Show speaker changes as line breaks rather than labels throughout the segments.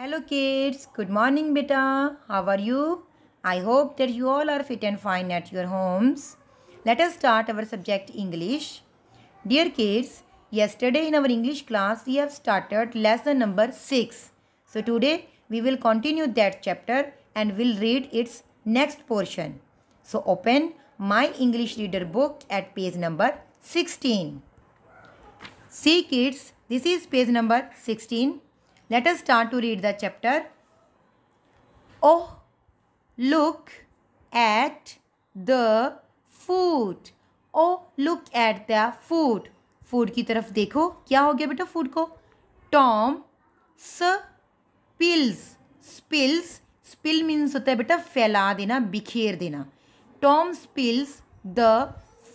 Hello kids, good morning beta. How are you? I hope that you all are fit and fine at your homes. Let us start our subject English. Dear kids, yesterday in our English class we have started lesson number 6. So today we will continue that chapter and will read its next portion. So open my English reader book at page number 16. See kids, this is page number 16. Let us start to read the chapter. Oh, look at the food. Oh, look at the food. Food की तरफ देखो क्या हो गया बेटा food को Tom spills spills spill means होता है बेटा फैला देना बिखेर देना Tom spills the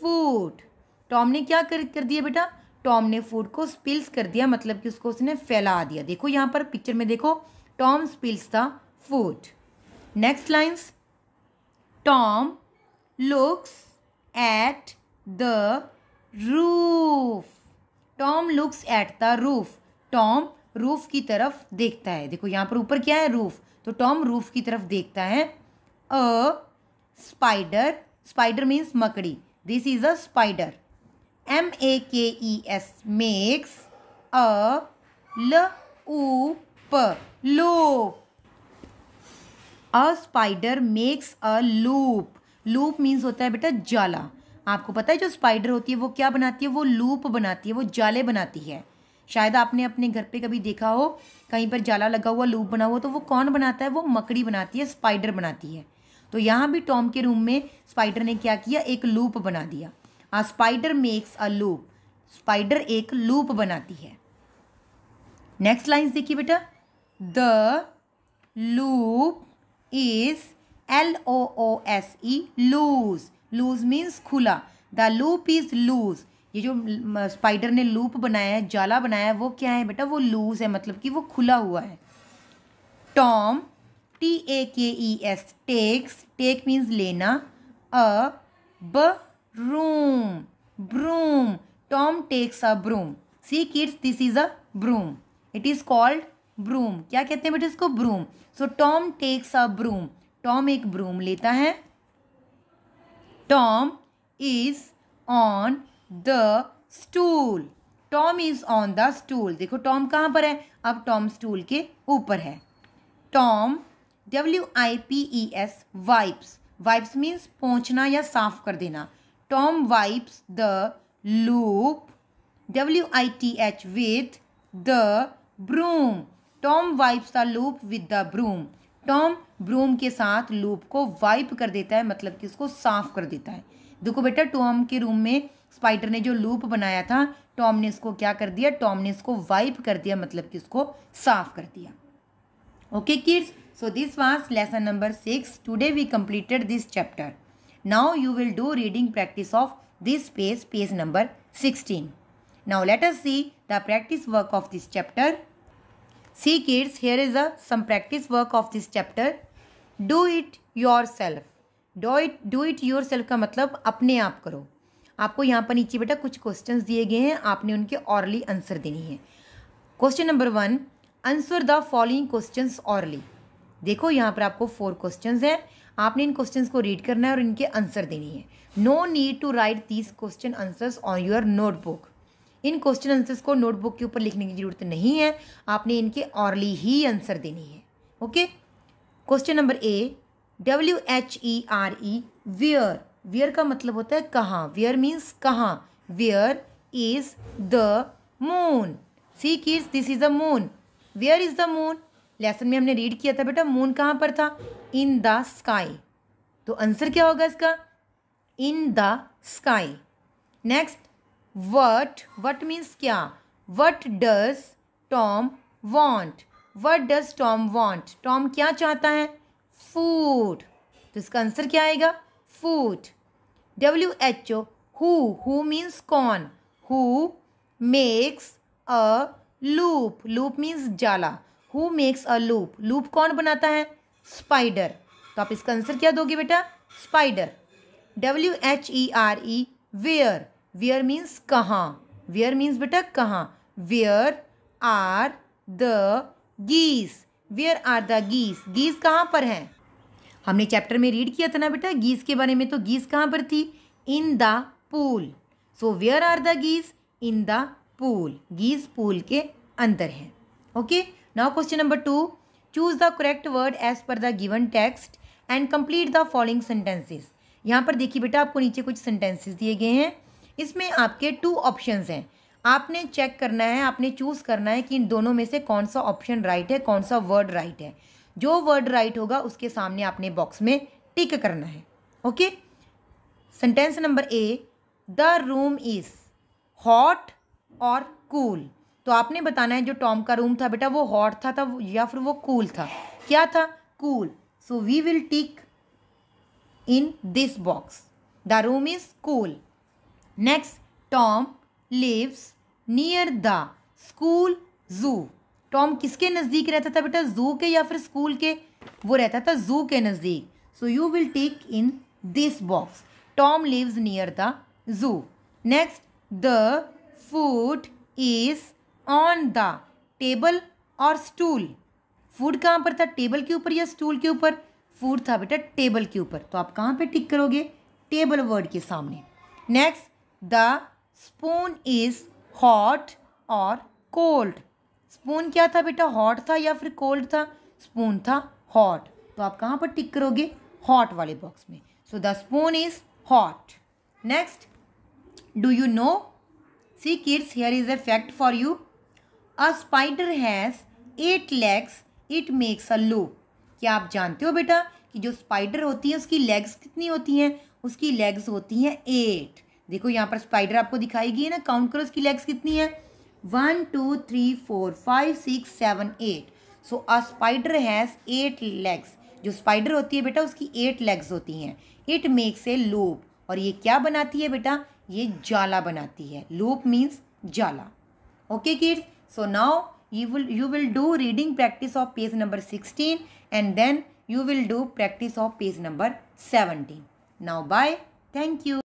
food Tom ने क्या कर कर दिया बेटा टॉम ने फूड को स्पिल्स कर दिया मतलब कि उसको उसने फैला दिया देखो यहाँ पर पिक्चर में देखो Tom spills the food next lines Tom looks at the roof Tom looks at the roof Tom roof की तरफ देखता है देखो यहाँ पर ऊपर क्या है रूफ तो टॉम रूफ की तरफ देखता है अ स्पाइडर स्पाइडर मीन्स मकड़ी this is a spider M A K E S makes a L O P loop a spider makes a loop loop means होता है बेटा जाला आपको पता है जो स्पाइडर होती है वो क्या बनाती है वो लूप बनाती है वो जाले बनाती है शायद आपने अपने घर पे कभी देखा हो कहीं पर जाला लगा हुआ लूप बना हुआ तो वो कौन बनाता है वो मकड़ी बनाती है स्पाइडर बनाती है तो यहाँ भी टॉम के रूम में स्पाइडर ने क्या किया एक लूप बना दिया spider makes a loop spider एक लूप बनाती है नेक्स्ट लाइन्स देखिए बेटा the loop is L O O S E loose loose means खुला द लूप इज लूज ये जो स्पाइडर ने लूप बनाया है जाला बनाया है वो क्या है बेटा वो लूज है मतलब कि वो खुला हुआ है Tom T A K E S takes take means लेना अ ब room broom tom takes a broom see kids this is a broom it is called broom kya kehte hain बेटे isko broom so tom takes a broom tom ek broom leta hai tom is on the stool tom is on the stool dekho tom kahan par hai ab tom stool ke upar hai tom w i p e s wipes wipes means pochna ya saaf kar dena Tom wipes the loop W I T H with the broom. Tom wipes the loop with the broom Tom broom के साथ loop को wipe कर देता है मतलब कि उसको साफ कर देता है देखो बेटा टॉम के रूम में स्पाइडर ने जो लूप बनाया था टॉम ने इसको क्या कर दिया टॉम ने इसको वाइप कर दिया मतलब कि इसको साफ कर दिया okay kids so this was lesson number six today we completed this chapter Now you will do reading practice of this page, page number 16. Now let us see the practice work of this chapter. See kids, here is a, some practice work of this chapter. Do it yourself. Do it, do it yourself ka matlab apne aap karo आपको यहाँ पर नीचे बेटा कुछ questions दिए गए हैं आपने उनके ऑरली आंसर देनी है question number one answer the following questions orally देखो यहाँ पर आपको फोर क्वेश्चंस हैं आपने इन क्वेश्चन को रीड करना है और इनके आंसर देनी है no need to write these question answers on your notebook इन क्वेश्चन आंसर्स को नोटबुक के ऊपर लिखने की ज़रूरत नहीं है आपने इनके ऑरली ही आंसर देनी है okay question number A W H E R E where where का मतलब होता है कहाँ वियर मीन्स कहाँ where is the moon see किस this is the moon where is the moon lesson में हमने रीड किया था बेटा मून कहाँ पर था इन द स्काई तो आंसर क्या होगा इसका in the sky next what what means क्या what does Tom want what does Tom want Tom क्या चाहता है फूड तो इसका आंसर क्या आएगा food W H O who who means कौन who makes a loop loop means जाला who makes a loop loop कौन बनाता है स्पाइडर तो आप इसका आंसर क्या दोगे बेटा spider W H E R E where where means कहाँ वेयर मीन्स बेटा कहाँ where are the geese where are the geese geese कहाँ पर हैं हमने चैप्टर में रीड किया था ना बेटा गीस के बारे में तो गीस कहाँ पर थी in the pool so where are the geese in the pool geese pool के अंदर हैं okay now question number two choose the correct word as per the given text and complete the following sentences यहाँ पर देखिए बेटा आपको नीचे कुछ सेंटेंसेस दिए गए हैं इसमें आपके टू ऑप्शंस हैं आपने चेक करना है आपने चूज़ करना है कि इन दोनों में से कौन सा ऑप्शन राइट है कौन सा वर्ड राइट है जो वर्ड राइट होगा उसके सामने आपने बॉक्स में टिक करना है okay sentence number A the room is hot or cool तो आपने बताना है जो टॉम का रूम था बेटा वो हॉट था तब या फिर वो कूल था क्या था cool so we will tick in this box the room is cool next Tom lives near the school zoo Tom किसके नज़दीक रहता था बेटा जू के या फिर स्कूल के वो रहता था जू के नज़दीक so you will take in this box Tom lives near the zoo next the food is on the table or stool food कहाँ पर था टेबल के ऊपर या स्टूल के ऊपर फूड था बेटा टेबल के ऊपर तो आप कहाँ पे टिक करोगे टेबल वर्ड के सामने next the spoon is hot or cold spoon क्या था बेटा हॉट था या फिर कोल्ड था स्पून था हॉट तो आप कहाँ पर टिक करोगे हॉट वाले बॉक्स में so the spoon is hot next do you know see kids here is a fact for you a spider has eight legs it makes a loop क्या आप जानते हो बेटा कि जो स्पाइडर होती है उसकी लेग्स कितनी होती हैं उसकी लेग्स होती हैं एट देखो यहाँ पर स्पाइडर आपको दिखाई गई है ना काउंट करो उसकी लेग्स कितनी है one two three four five six seven eight so a spider has eight legs जो स्पाइडर होती है बेटा उसकी एट लेग्स होती हैं इट मेक्स ए लूप और ये क्या बनाती है बेटा ये जाला बनाती है लूप मीन्स जाला okay okay, kids So now you will, you will do reading practice of page number 16 and then you will do practice of page number 17. Now bye. Thank you.